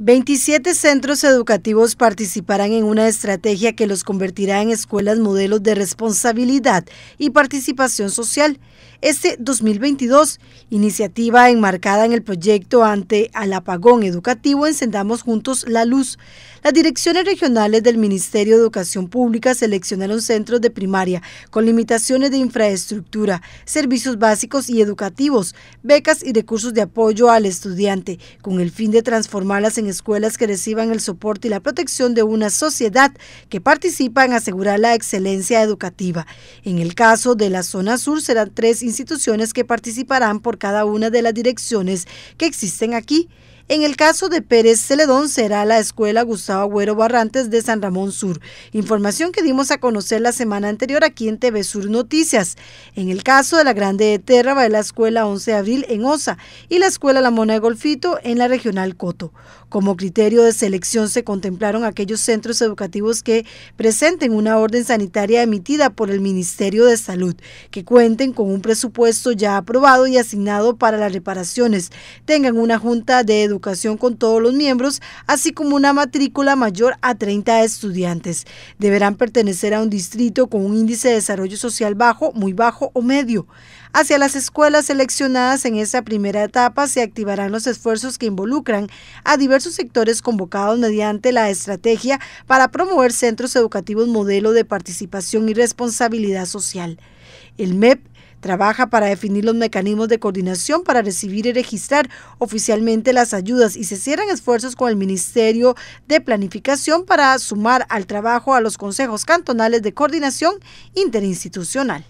27 centros educativos participarán en una estrategia que los convertirá en escuelas modelos de responsabilidad y participación social. Este 2022, iniciativa enmarcada en el proyecto ante al apagón educativo Encendamos Juntos la Luz, las direcciones regionales del Ministerio de Educación Pública seleccionaron centros de primaria con limitaciones de infraestructura, servicios básicos y educativos, becas y recursos de apoyo al estudiante, con el fin de transformarlas en escuelas que reciban el soporte y la protección de una sociedad que participa en asegurar la excelencia educativa. En el caso de la zona sur serán tres instituciones que participarán por cada una de las direcciones que existen aquí. En el caso de Pérez Celedón será la Escuela Gustavo Agüero Barrantes de San Ramón Sur, información que dimos a conocer la semana anterior aquí en TV Sur Noticias. En el caso de la Grande de Terra va la Escuela 11 de Abril en Osa y la Escuela La Mona de Golfito en la Regional Coto. Como criterio de selección se contemplaron aquellos centros educativos que presenten una orden sanitaria emitida por el Ministerio de Salud, que cuenten con un presupuesto ya aprobado y asignado para las reparaciones, tengan una junta de educación educación con todos los miembros, así como una matrícula mayor a 30 estudiantes. Deberán pertenecer a un distrito con un índice de desarrollo social bajo, muy bajo o medio. Hacia las escuelas seleccionadas en esta primera etapa se activarán los esfuerzos que involucran a diversos sectores convocados mediante la estrategia para promover centros educativos modelo de participación y responsabilidad social. El MEP trabaja para definir los mecanismos de coordinación para recibir y registrar oficialmente las ayudas y se cierran esfuerzos con el Ministerio de Planificación para sumar al trabajo a los consejos cantonales de coordinación interinstitucional.